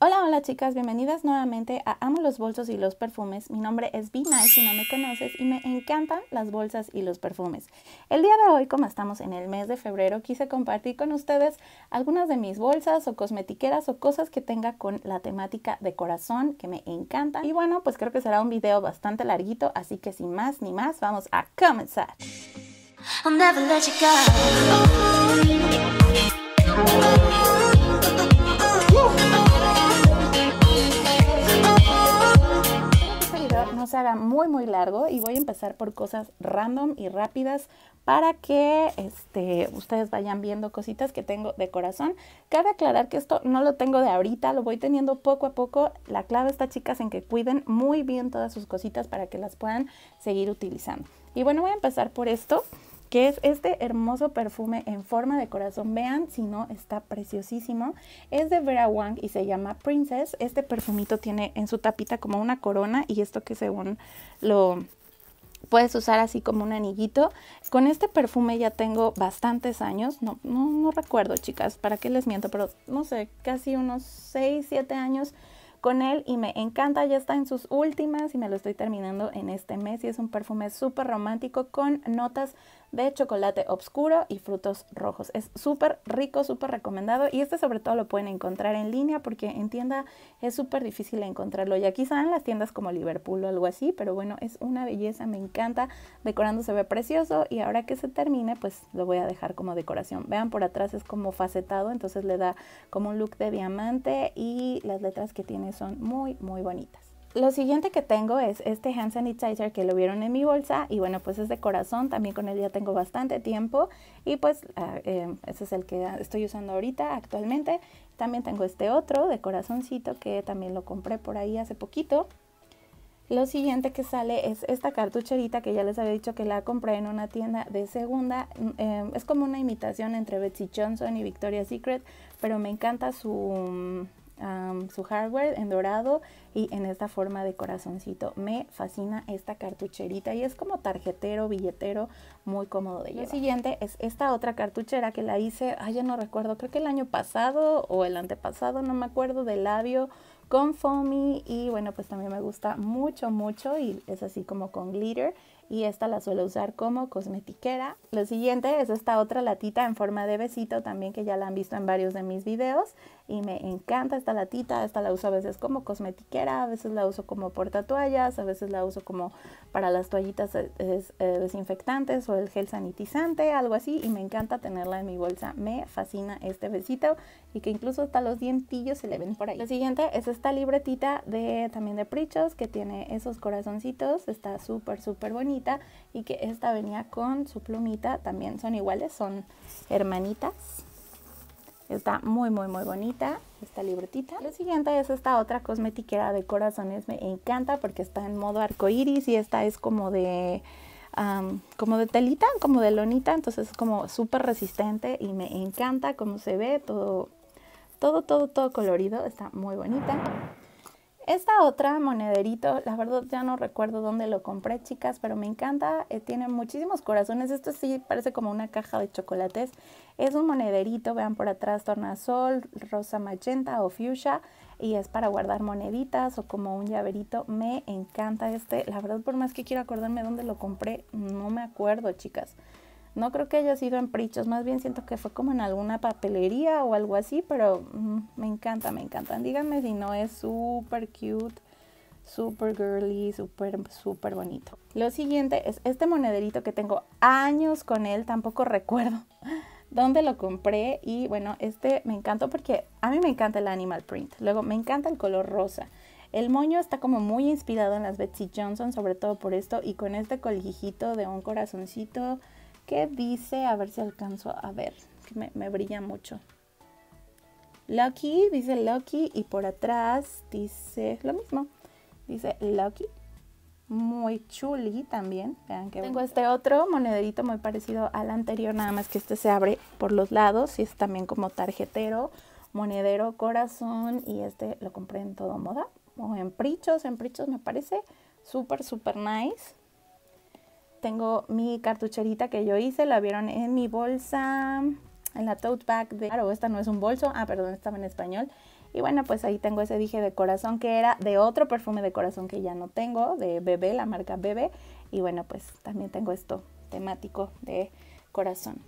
Hola, hola chicas, bienvenidas nuevamente a Amo los bolsos y los perfumes. Mi nombre es Be si no me conoces y me encantan las bolsas y los perfumes. El día de hoy, como estamos en el mes de febrero, quise compartir con ustedes algunas de mis bolsas o cosmetiqueras o cosas que tenga con la temática de corazón que me encanta. Y bueno, pues creo que será un video bastante larguito, así que sin más ni más, vamos a comenzar. no se haga muy, muy largo y voy a empezar por cosas random y rápidas para que este, ustedes vayan viendo cositas que tengo de corazón. Cabe aclarar que esto no lo tengo de ahorita, lo voy teniendo poco a poco. La clave está, chicas, en que cuiden muy bien todas sus cositas para que las puedan seguir utilizando. Y bueno, voy a empezar por esto que es este hermoso perfume en forma de corazón. Vean si no, está preciosísimo. Es de Vera Wang y se llama Princess. Este perfumito tiene en su tapita como una corona y esto que según lo puedes usar así como un anillito. Con este perfume ya tengo bastantes años, no, no, recuerdo chicas, para qué les miento, pero no sé, casi unos 6, 7 años con él y me encanta, ya está en sus últimas y me lo estoy terminando en este mes y es un perfume súper romántico con notas de chocolate oscuro y frutos rojos. Es súper rico, súper recomendado y este sobre todo lo pueden encontrar en línea porque en tienda es súper difícil encontrarlo. ya quizá en las tiendas como Liverpool o algo así, pero bueno, es una belleza, me encanta. Decorando se ve precioso y ahora que se termine pues lo voy a dejar como decoración. Vean por atrás es como facetado, entonces le da como un look de diamante y las letras que tiene son muy, muy bonitas lo siguiente que tengo es este hand sanitizer que lo vieron en mi bolsa y bueno, pues es de corazón, también con él ya tengo bastante tiempo y pues ah, em, ese es el que estoy usando ahorita actualmente. También tengo este otro de corazoncito que también lo compré por ahí hace poquito. Lo siguiente que sale es esta cartucherita que ya les había dicho que la compré en una tienda de segunda. Mm, em, es como una imitación entre Betsy Johnson y Victoria's Secret, pero me encanta su, su hardware en dorado y en esta forma de corazoncito. Me fascina esta cartucherita y es como tarjetero, billetero, muy cómodo de llevar. Lo siguiente es esta otra cartuchera que la hice, ay, ya no recuerdo, creo que el año pasado o el antepasado, no me acuerdo, de labio con foamy y bueno, pues también me gusta mucho, mucho y es así como con glitter y esta la suelo usar como cosmetiquera. Lo siguiente es esta otra latita en forma de besito también que ya la han visto en varios de mis videos y me encanta esta latita, esta la uso a veces como cosmetiquera, a veces la uso como porta toallas a veces la uso como para las toallitas eh, eh, desinfectantes o el gel sanitizante, algo así y me encanta tenerla en mi bolsa, me fascina este besito que incluso hasta los dientillos se le ven por ahí. Lo siguiente es esta libretita de también de Prichos que tiene esos corazoncitos, está súper súper bonita y que esta venía con su plumita, también son iguales, son hermanitas. Está muy, muy, muy bonita esta libretita. Lo siguiente es esta otra cosmetiquera de corazones. Me encanta porque está en modo arcoiris y esta es como de... como de telita, como de lonita, entonces es como súper resistente y me encanta cómo se ve, todo todo, todo, todo colorido, está muy bonita. Esta otra monederito, la verdad ya no recuerdo dónde lo compré, chicas, pero me encanta. Eh, tiene muchísimos corazones. Esto sí parece como una caja de chocolates. Es un monederito, vean por atrás, tornasol, rosa magenta o fuchsia. Y es para guardar moneditas o como un llaverito. Me encanta este. La verdad, por más que quiero acordarme dónde lo compré, no me acuerdo, chicas. No creo que haya sido en Prichos, más bien siento que fue como en alguna papelería o algo así, pero mm, me encanta, me encantan. Díganme si no es súper cute, súper girly, súper, súper bonito. Lo siguiente es este monederito que tengo años con él, tampoco recuerdo dónde lo compré y bueno, este me encantó porque a mí me encanta el animal print, luego me encanta el color rosa. El moño está como muy inspirado en las Betsy Johnson, sobre todo por esto, y con este colijito de un corazoncito ¿Qué dice? A ver si alcanzo a ver, que me, brilla mucho. Lucky, dice Lucky, y por atrás dice lo mismo. Dice Lucky, muy chuli también. Vean que Tengo este otro monederito muy parecido al anterior, nada más que este se abre por los lados y es también como tarjetero, monedero, corazón y este lo compré en todo moda o en prichos, en prichos me parece súper, súper nice. Tengo mi cartucherita que yo hice, la vieron en mi bolsa, en la tote bag de... Claro, esta no es un bolso, ah, perdón, estaba en español. Y bueno, pues ahí tengo ese dije de corazón que era de otro perfume de corazón que ya no tengo, de Bebé, la marca Bebe. Y bueno, pues también tengo esto temático de corazón.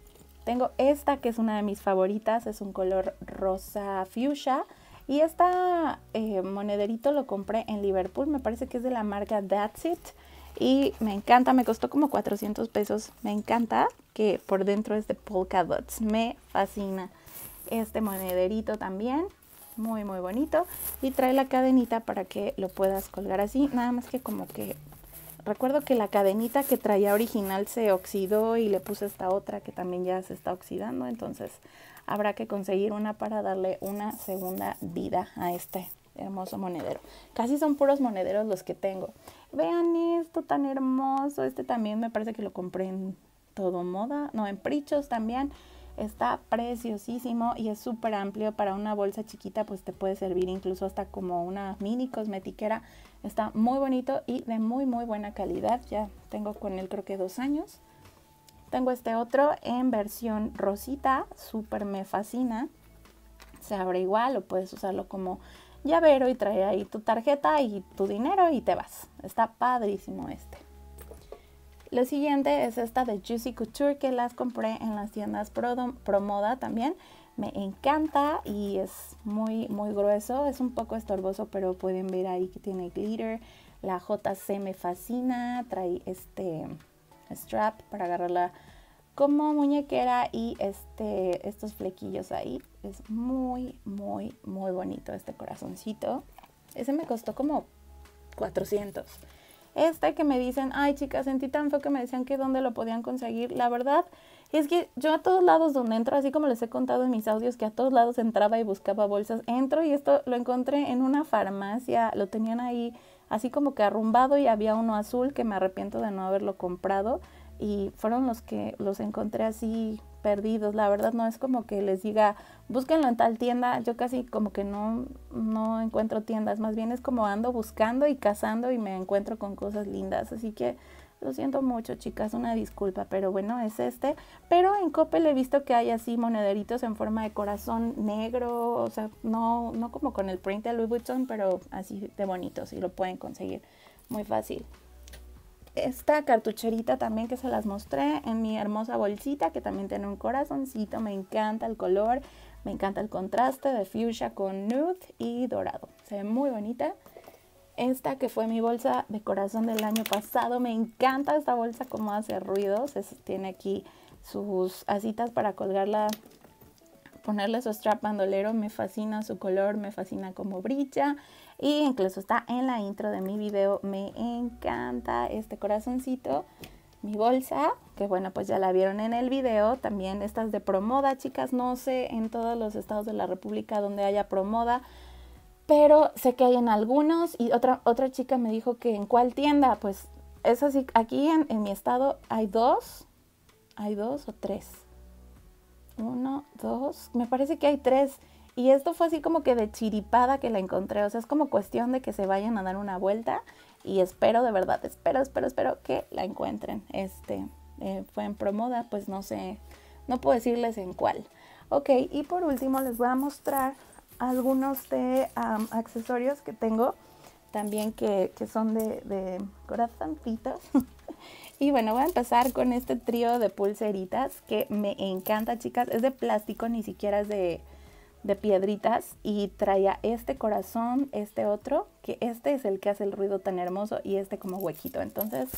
Tengo esta que es una de mis favoritas, es un color rosa fuchsia. Y esta eh, monederito lo compré en Liverpool, me parece que es de la marca That's It y me encanta, me costó como 400 pesos, me encanta que por dentro es de polka dots, me fascina. Este monederito también, muy muy bonito y trae la cadenita para que lo puedas colgar así, nada más que como que recuerdo que la cadenita que traía original se oxidó y le puse esta otra que también ya se está oxidando, entonces habrá que conseguir una para darle una segunda vida a este hermoso monedero. Casi son puros monederos los que tengo. Vean esto tan hermoso. Este también me parece que lo compré en todo moda. No, en Prichos también. Está preciosísimo y es súper amplio para una bolsa chiquita, pues te puede servir incluso hasta como una mini cosmetiquera. Está muy bonito y de muy, muy buena calidad. Ya tengo con él creo que dos años. Tengo este otro en versión rosita, súper me fascina. Se abre igual o puedes usarlo como llavero y trae ahí tu tarjeta y tu dinero y te vas. Está padrísimo este. Lo siguiente es esta de Juicy Couture que las compré en las tiendas Promoda también. Me encanta y es muy, muy grueso. Es un poco estorboso, pero pueden ver ahí que tiene glitter. La JC me fascina. Trae este strap para agarrarla como muñequera y este, estos flequillos ahí. Es muy, muy, muy bonito este corazoncito. Ese me costó como 400. Este que me dicen, ay chicas, sentí tan feo que me decían que dónde lo podían conseguir. La verdad es que yo a todos lados donde entro, así como les he contado en mis audios, que a todos lados entraba y buscaba bolsas, entro y esto lo encontré en una farmacia, lo tenían ahí así como que arrumbado y había uno azul que me arrepiento de no haberlo comprado y fueron los que los encontré así perdidos. La verdad no es como que les diga, búsquenlo en tal tienda. Yo casi como que no, no encuentro tiendas, más bien es como ando buscando y cazando y me encuentro con cosas lindas. Así que lo siento mucho, chicas, una disculpa, pero bueno, es este. Pero en Coppel he visto que hay así monederitos en forma de corazón negro, o sea, no, no como con el print de Louis Vuitton, pero así de bonitos y lo pueden conseguir muy fácil esta cartucherita también que se las mostré en mi hermosa bolsita que también tiene un corazoncito, me encanta el color, me encanta el contraste de fuchsia con nude y dorado, se ve muy bonita. Esta que fue mi bolsa de corazón del año pasado, me encanta esta bolsa como hace ruidos, tiene aquí sus asitas para colgarla, ponerle su strap bandolero, me fascina su color, me fascina como brilla, y incluso está en la intro de mi video. Me encanta este corazoncito. Mi bolsa, que bueno, pues ya la vieron en el video. También estas de Promoda, chicas. No sé en todos los estados de la República donde haya Promoda pero sé que hay en algunos y otra, otra chica me dijo que en cuál tienda, pues es así, aquí en, en, mi estado hay dos, hay dos o tres. Uno, dos, me parece que hay tres. Y esto fue así como que de chiripada que la encontré. O sea, es como cuestión de que se vayan a dar una vuelta. Y espero, de verdad, espero, espero, espero que la encuentren. Este eh, fue en Promoda, pues no sé, no puedo decirles en cuál. Ok, y por último les voy a mostrar algunos de accesorios que tengo también que, son de, de Y bueno, voy a empezar con este trío de pulseritas que me encanta, chicas. Es de plástico, ni siquiera es de, de piedritas y traía este corazón, este otro, que este es el que hace el ruido tan hermoso y este como huequito. Entonces,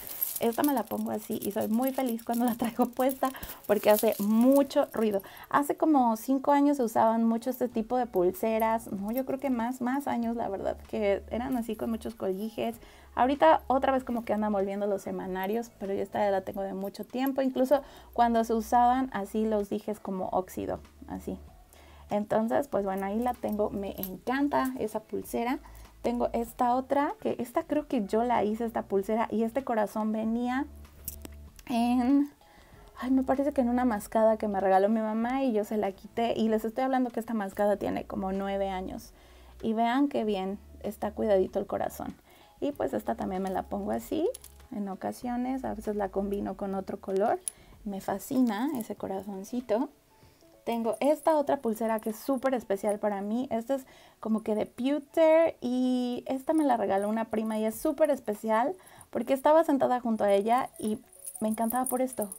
esta me la pongo así y soy muy feliz cuando la traigo puesta porque hace mucho ruido. Hace como 5 años se usaban mucho este tipo de pulseras, no, yo creo que más, más años, la verdad, que eran así con muchos colgijes Ahorita otra vez como que andan volviendo los semanarios, pero yo esta la tengo de mucho tiempo, incluso cuando se usaban así los dijes como óxido, así, entonces, pues bueno, ahí la tengo. Me encanta esa pulsera. Tengo esta otra, que esta creo que yo la hice, esta pulsera. Y este corazón venía en... Ay, me parece que en una mascada que me regaló mi mamá y yo se la quité. Y les estoy hablando que esta mascada tiene como nueve años. Y vean qué bien está cuidadito el corazón. Y pues esta también me la pongo así en ocasiones. A veces la combino con otro color. Me fascina ese corazoncito. Tengo esta otra pulsera que es súper especial para mí. Esta es como que de pewter y esta me la regaló una prima y es súper especial porque estaba sentada junto a ella y me encantaba por esto.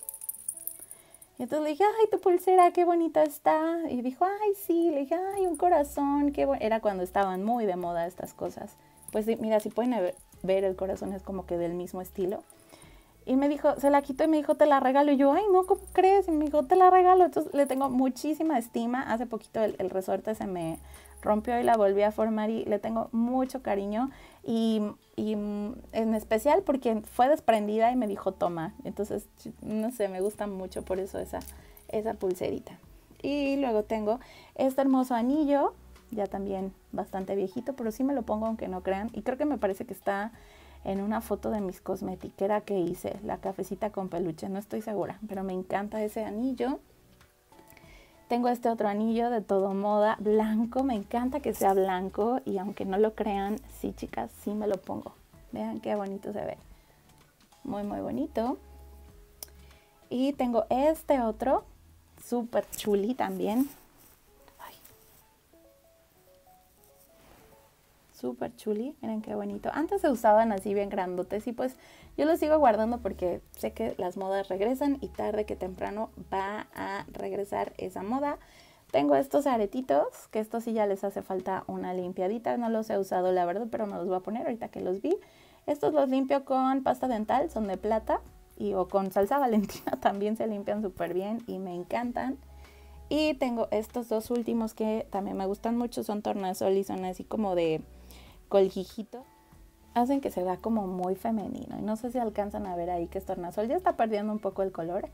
Y entonces le dije, ay, tu pulsera, qué bonita está. Y dijo, ay, sí. Le dije, ay, un corazón, qué Era cuando estaban muy de moda estas cosas. Pues mira, si pueden ver, el corazón es como que del mismo estilo. Y me dijo, se la quito y me dijo, te la regalo. Y yo, ay, no, ¿cómo crees? Y me dijo, te la regalo. Entonces le tengo muchísima estima. Hace poquito el, resorte se me rompió y la volví a formar y le tengo mucho cariño. Y, mm, en especial porque fue desprendida y me dijo, toma. Entonces, no sé, me gusta mucho por eso esa, esa pulserita. Y luego tengo este hermoso anillo, ya también bastante viejito, pero sí me lo pongo aunque no crean. Y creo que me parece que está en una foto de mis cosmetiqueras que hice, la cafecita con peluche, no estoy segura, pero me encanta ese anillo. Tengo este otro anillo de todo moda, blanco, me encanta que sea blanco y aunque no lo crean, sí chicas, sí me lo pongo. Vean qué bonito se ve. Muy, muy bonito. Y tengo este otro, súper chuli también, súper chuli. Miren qué bonito. Antes se usaban así bien grandotes y pues yo los sigo guardando porque sé que las modas regresan y tarde que temprano va a regresar esa moda. Tengo estos aretitos, que estos sí ya les hace falta una limpiadita. No los he usado la verdad, pero me los voy a poner ahorita que los vi. Estos los limpio con pasta dental, son de plata. Y o con salsa valentina también se limpian súper bien y me encantan. Y tengo estos dos últimos que también me gustan mucho, son tornasol y son así como de hijito hacen que se vea como muy femenino. Y no sé si alcanzan a ver ahí que es tornasol. Ya está perdiendo un poco el color,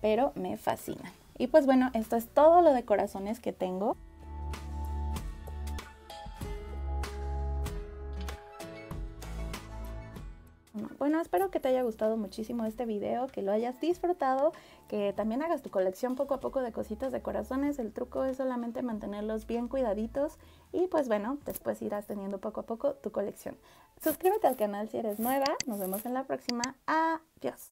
pero me fascina. Y pues bueno, esto es todo lo de corazones que tengo. Bueno, espero que te haya gustado muchísimo este video, que lo hayas disfrutado, que también hagas tu colección poco a poco de cositas de corazones. El truco es solamente mantenerlos bien cuidaditos y pues bueno, después irás teniendo poco a poco tu colección. Suscríbete al canal si eres nueva. Nos vemos en la próxima. Adiós.